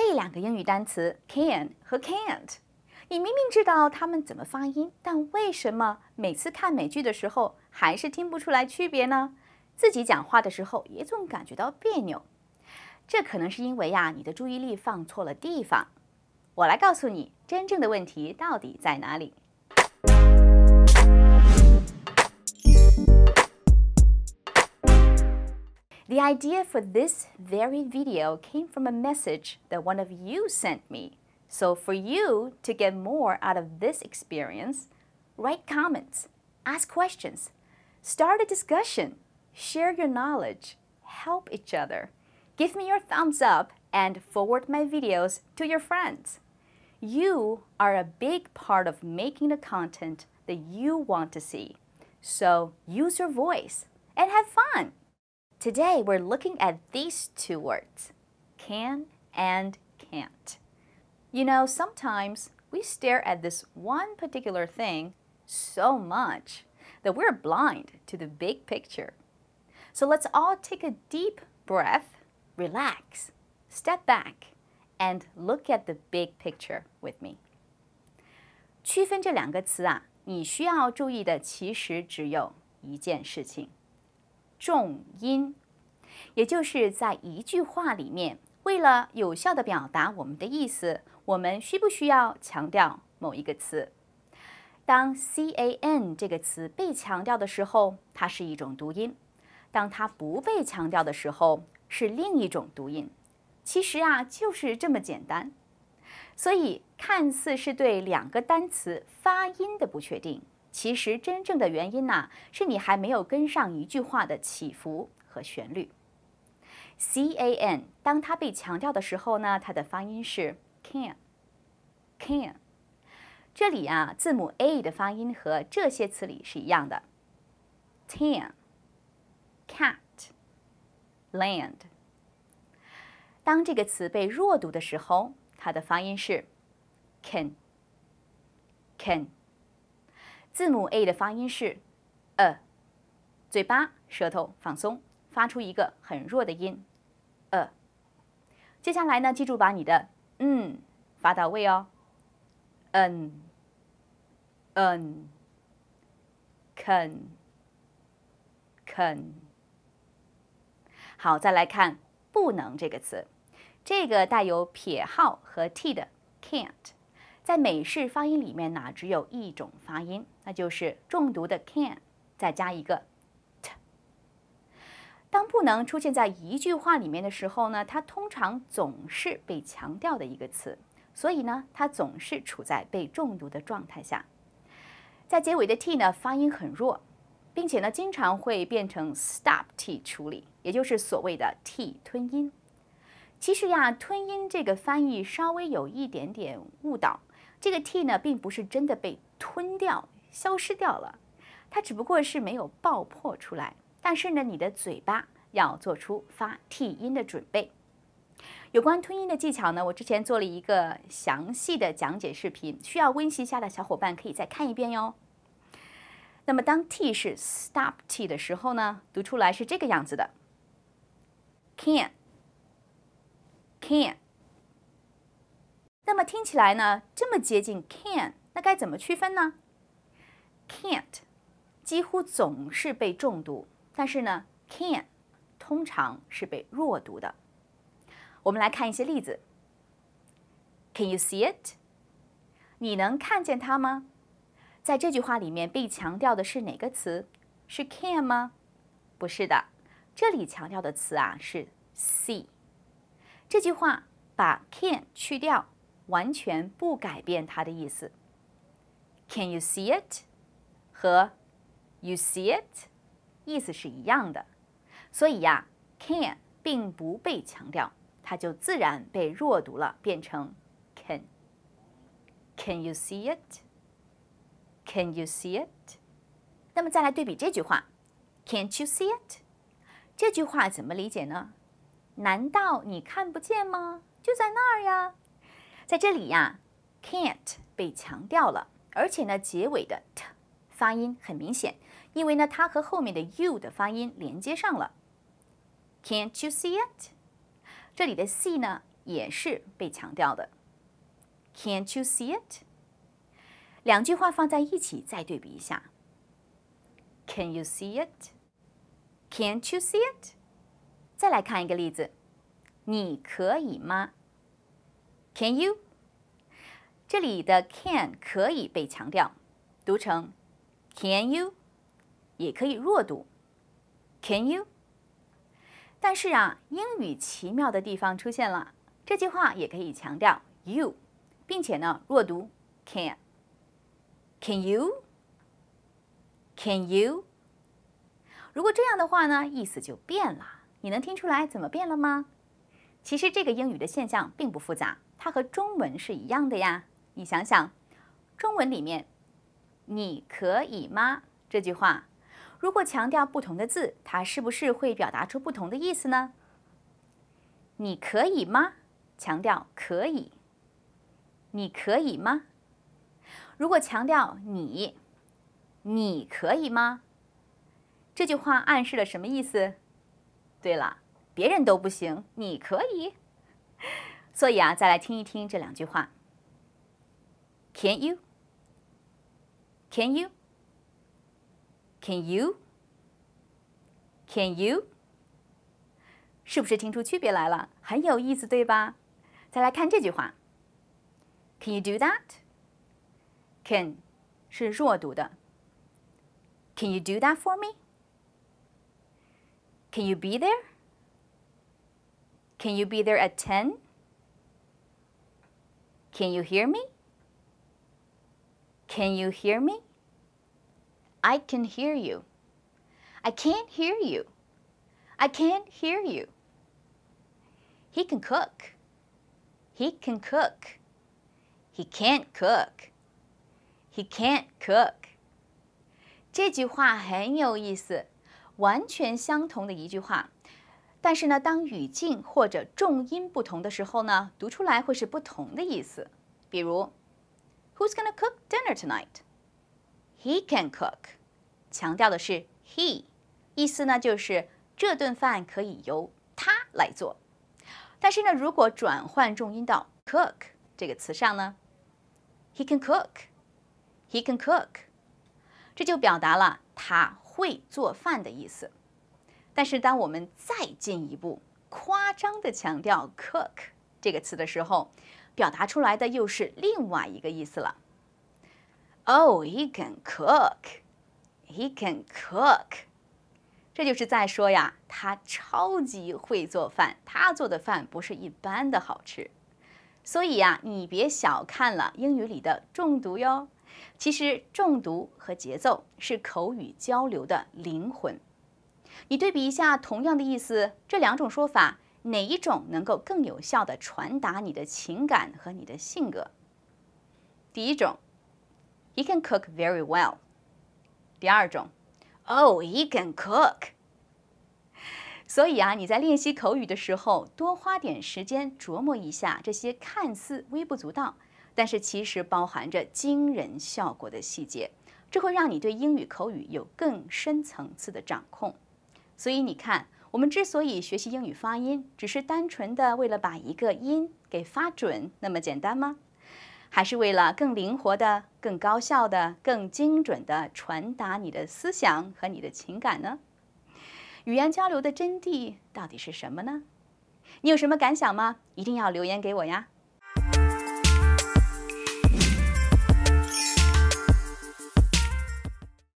这两个英语单词 can 和 can't，你明明知道它们怎么发音，但为什么每次看美剧的时候还是听不出来区别呢？自己讲话的时候也总感觉到别扭，这可能是因为呀，你的注意力放错了地方。我来告诉你，真正的问题到底在哪里。The idea for this very video came from a message that one of you sent me. So for you to get more out of this experience, write comments, ask questions, start a discussion, share your knowledge, help each other. Give me your thumbs up and forward my videos to your friends. You are a big part of making the content that you want to see. So use your voice and have fun. Today we're looking at these two words, can and can't. You know, sometimes we stare at this one particular thing so much that we're blind to the big picture. So let's all take a deep breath, relax, step back, and look at the big picture with me. 区分这两个词啊，你需要注意的其实只有一件事情，重音，也就是在一句话里面，为了有效的表达我们的意思，我们需不需要强调某一个词？当 can 这个词被强调的时候，它是一种读音；当它不被强调的时候，是另一种读音。其实啊，就是这么简单。所以，看似是对两个单词发音的不确定。其实真正的原因呐，是你还没有跟上一句话的起伏和旋律。Can，当它被强调的时候呢，它的发音是 can，can。这里啊，字母 a 的发音和这些词里是一样的。Can，cat，land。当这个词被弱读的时候，它的发音是 can，can。字母 a 的发音是 a，嘴巴、舌头放松，发出一个很弱的音 a。接下来呢，记住把你的嗯发到位哦，嗯嗯，肯肯。好，再来看“不能”这个词，这个带有撇号和 t 的 can't。在美式发音里面呢，只有一种发音，那就是重读的 can，再加一个 t。当不能出现在一句话里面的时候呢，它通常总是被强调的一个词，所以呢，它总是处在被重读的状态下。在结尾的 t 呢，发音很弱，并且呢，经常会变成 stop t 处理，也就是所谓的 t 吞音。其实呀，吞音这个翻译稍微有一点点误导。这个 t 呢，并不是真的被吞掉、消失掉了，它只不过是没有爆破出来。但是呢，你的嘴巴要做出发 t 音的准备。有关吞音的技巧呢，我之前做了一个详细的讲解视频，需要温习一下的小伙伴可以再看一遍哟。那么当 t 是 stop t 的时候呢，读出来是这个样子的。can。can。那么听起来呢，这么接近 can，那该怎么区分呢？Can't 几乎总是被重读，但是呢，can 通常是被弱读的。我们来看一些例子。Can you see it？你能看见它吗？在这句话里面被强调的是哪个词？是 can 吗？不是的，这里强调的词啊是 see。这句话把 can 去掉。完全不改变它的意思。Can you see it？和 You see it，意思是一样的，所以呀，can 并不被强调，它就自然被弱读了，变成 can。Can you see it？Can you see it？那么再来对比这句话，Can't you see it？这句话怎么理解呢？难道你看不见吗？就在那儿呀。在这里呀，can't 被强调了，而且呢，结尾的 t 发音很明显，因为呢，它和后面的 y o u 的发音连接上了。Can't you see it？这里的 see 呢也是被强调的。Can't you see it？两句话放在一起再对比一下。Can you see it？Can't you see it？再来看一个例子，你可以吗？Can you？这里的 can 可以被强调，读成 Can you？也可以弱读 Can you？但是啊，英语奇妙的地方出现了，这句话也可以强调 you，并且呢弱读 can。Can you？Can you？如果这样的话呢，意思就变了。你能听出来怎么变了吗？其实这个英语的现象并不复杂，它和中文是一样的呀。你想想，中文里面“你可以吗”这句话，如果强调不同的字，它是不是会表达出不同的意思呢？“你可以吗”强调可以，“你可以吗”如果强调你，“你可以吗”这句话暗示了什么意思？对了。别人都不行，你可以。所以啊，再来听一听这两句话。Can you? Can you? Can you? Can you? 是不是听出区别来了？很有意思，对吧？再来看这句话，Can you do that? Can 是弱读的。Can you do that for me? Can you be there? Can you be there at 10? Can you hear me? Can you hear me? I can hear you. I can't hear you. I can't hear you. He can cook. He can cook. He can't cook. He can't cook. 这句话很有意思，完全相同的一句话。但是呢，当语境或者重音不同的时候呢，读出来会是不同的意思。比如，Who's gonna cook dinner tonight? He can cook，强调的是 he，意思呢就是这顿饭可以由他来做。但是呢，如果转换重音到 cook 这个词上呢，He can cook，He can cook，这就表达了他会做饭的意思。但是，当我们再进一步夸张的强调 "cook" 这个词的时候，表达出来的又是另外一个意思了。Oh, he can cook, he can cook。这就是在说呀，他超级会做饭，他做的饭不是一般的好吃。所以呀，你别小看了英语里的重读哟。其实，重读和节奏是口语交流的灵魂。你对比一下同样的意思，这两种说法哪一种能够更有效地传达你的情感和你的性格？第一种，He can cook very well。第二种，Oh, he can cook。所以啊，你在练习口语的时候，多花点时间琢磨一下这些看似微不足道，但是其实包含着惊人效果的细节，这会让你对英语口语有更深层次的掌控。所以你看，我们之所以学习英语发音，只是单纯的为了把一个音给发准那么简单吗？还是为了更灵活的、更高效的、更精准的传达你的思想和你的情感呢？语言交流的真谛到底是什么呢？你有什么感想吗？一定要留言给我呀！